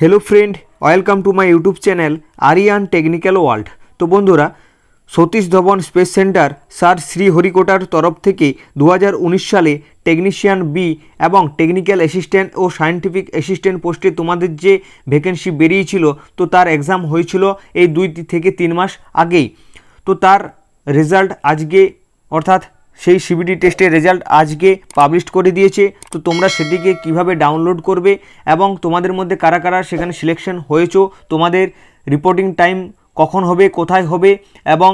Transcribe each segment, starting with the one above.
hello friend welcome to my YouTube channel Aryan technical world তো বন্ধুরা Satish Dhawan space centre SHAR শ্রীহরিকোটার তরফ থেকে দু উনিশ সালে টেকনিশিয়ান বি এবং টেকনিক্যাল অ্যাসিস্ট্যান্ট ও সায়েন্টিফিক অ্যাসিস্ট্যান্ট পোস্টে তোমাদের যে ভ্যাকেন্সি বেরিয়েছিল তো তার এক্সাম হয়েছিল এই দুই থেকে তিন মাস আগেই তো তার রেজাল্ট আজকে অর্থাৎ সেই সিবিডি টেস্টের রেজাল্ট আজকে পাবলিশ করে দিয়েছে তো তোমরা সেটিকে কিভাবে ডাউনলোড করবে এবং তোমাদের মধ্যে কারা কারা সেখানে সিলেকশন হয়েছো তোমাদের রিপোর্টিং টাইম কখন হবে কোথায় হবে এবং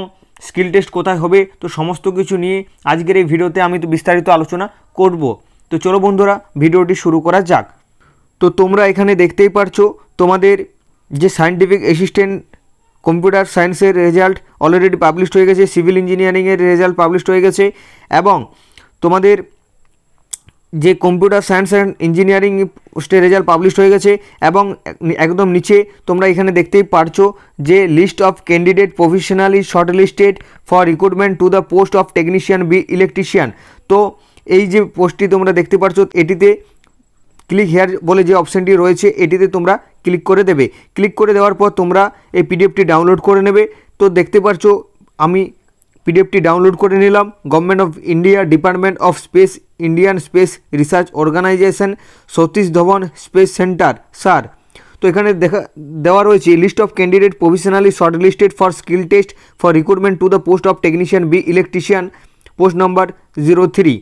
স্কিল টেস্ট কোথায় হবে তো সমস্ত কিছু নিয়ে আজকের এই ভিডিওতে আমি তো বিস্তারিত আলোচনা করব তো চলো বন্ধুরা ভিডিওটি শুরু করা যাক তো তোমরা এখানে দেখতেই পারছো তোমাদের যে সায়েন্টিফিক অ্যাসিস্ট্যান্ট কম্পিউটার সায়েন্সের রেজাল্ট অলরেডি পাবলিশড হয়ে গেছে সিভিল ইঞ্জিনিয়ারিংয়ের রেজাল্ট পাবলিশড হয়ে গেছে এবং তোমাদের যে computer science and engineering result published হয়ে গেছে এবং একদম নিচে তোমরা এখানে দেখতেই পারছো যে list of candidate professionally shortlisted for recruitment to the post of technician B electrician তো এই যে পোস্টটি তোমরা দেখতে পারছো এটিতে ক্লিক হেয়ার বলে যে অপশানটি রয়েছে এটিতে তোমরা ক্লিক করে দেবে ক্লিক করে দেওয়ার পর তোমরা এই পিডিএফটি ডাউনলোড করে নেবে তো দেখতে পাচ্ছ আমি পিডিএফটি ডাউনলোড করে নিলাম government of India department of space Indian space research organisation Satish Dhawan space centre SHAR তো এখানে দেখা দেওয়া রয়েছে list of candidate provisionally shortlisted for skill test for recruitment to the post of technician B electrician post number zero three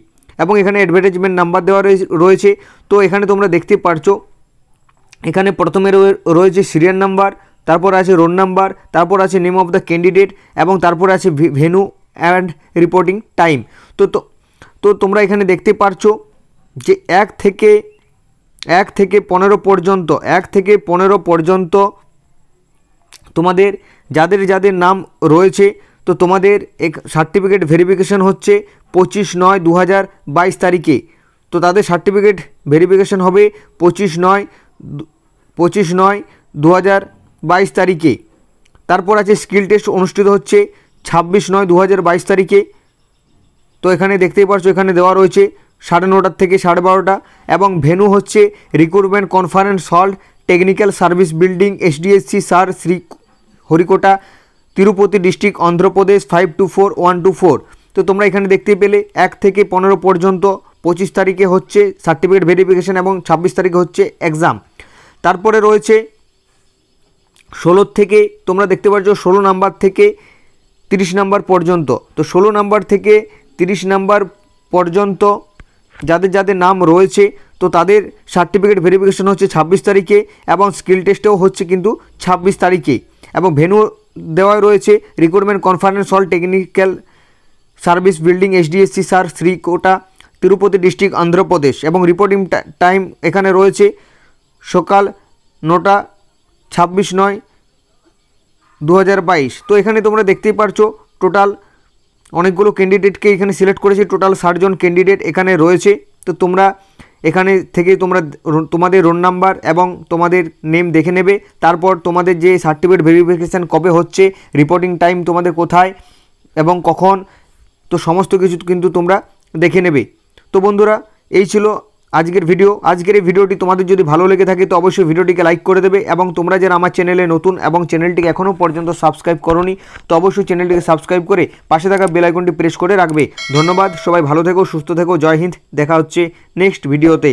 এবং এখানে advertisement number দেওয়া রয়েছে তো এখানে তোমরা দেখতে পারছো এখানে প্রথমে রয়েছে সিরিয়াল নাম্বার তারপর আছে রোল নাম্বার তারপর আছে নেম অফ দ্য ক্যান্ডিডেট এবং তারপর আছে ভেনু অ্যান্ড রিপোর্টিং টাইম তো তো তোমরা এখানে দেখতে পারছো যে এক থেকে এক থেকে পনেরো পর্যন্ত এক থেকে পনেরো পর্যন্ত তোমাদের যাদের যাদের নাম রয়েছে তো তোমাদের এক সার্টিফিকেট ভেরিফিকেশন হচ্ছে পঁচিশ নয় দু হাজার বাইশ তারিখে তো তাদের সার্টিফিকেট ভেরিফিকেশন হবে পঁচিশ নয় পঁচিশ নয় দু হাজার বাইশ তারিখে তারপর আছে স্কিল টেস্ট অনুষ্ঠিত হচ্ছে ছাব্বিশ নয় দু হাজার বাইশ তারিখে তো এখানে দেখতেই পারছো এখানে দেওয়া রয়েছে সাড়ে নটার থেকে সাড়ে বারোটা এবং ভেনু হচ্ছে recruitment conference hall technical service building SDSC sir Sriharikota Tirupati district Andhra Pradesh five two four one two four তো তোমরা এখানে দেখতে পেলে এক থেকে পনেরো পর্যন্ত পঁচিশ তারিখে হচ্ছে সার্টিফিকেট ভেরিফিকেশান এবং ছাব্বিশ তারিখে হচ্ছে এক্সাম তারপরে রয়েছে ষোলোর থেকে তোমরা দেখতে পাচ্ছ ষোলো নাম্বার থেকে তিরিশ নাম্বার পর্যন্ত তো ষোলো নাম্বার থেকে তিরিশ নাম্বার পর্যন্ত যাদের যাদের নাম রয়েছে তো তাদের সার্টিফিকেট ভেরিফিকেশন হচ্ছে ছাব্বিশ তারিখে এবং স্কিল টেস্টেও হচ্ছে কিন্তু ছাব্বিশ তারিখে এবং ভেনু দেওয়া রয়েছে recruitment conference hall technical service building SDSC sir Sriharikota Tirupati district Andhra Pradesh এবং রিপোর্টিং টাইম এখানে রয়েছে সকাল নটা ছাব্বিশ নয় দু হাজার তো এখানে তোমরা দেখতেই পারছো টোটাল অনেকগুলো ক্যান্ডিডেটকে এখানে সিলেক্ট করেছি টোটাল ষাটজন ক্যান্ডিডেট এখানে রয়েছে তো তোমরা এখানে থেকে তোমরা তোমাদের রোল নাম্বার এবং তোমাদের নেম দেখে নেবে তারপর তোমাদের যে সার্টিফিকেট ভেরিফিকেশান কবে হচ্ছে রিপোর্টিং টাইম তোমাদের কোথায় এবং কখন তো সমস্ত কিছু কিন্তু তোমরা দেখে নেবে তো বন্ধুরা এই ছিল আজকের ভিডিও আজকের এই ভিডিওটি তোমাদের যদি ভালো লেগে থাকে তো অবশ্যই ভিডিওটিকে লাইক করে দেবে এবং তোমরা যারা আমার চ্যানেলে নতুন এবং চ্যানেলটিকে এখনও পর্যন্ত সাবস্ক্রাইব করনি তো অবশ্যই চ্যানেলটিকে সাবস্ক্রাইব করে পাশে থাকা বেল আইকনটি প্রেস করে রাখবে ধন্যবাদ সবাই ভালো থেকো সুস্থ থেকো জয় হিন্দ দেখা হচ্ছে নেক্সট ভিডিওতে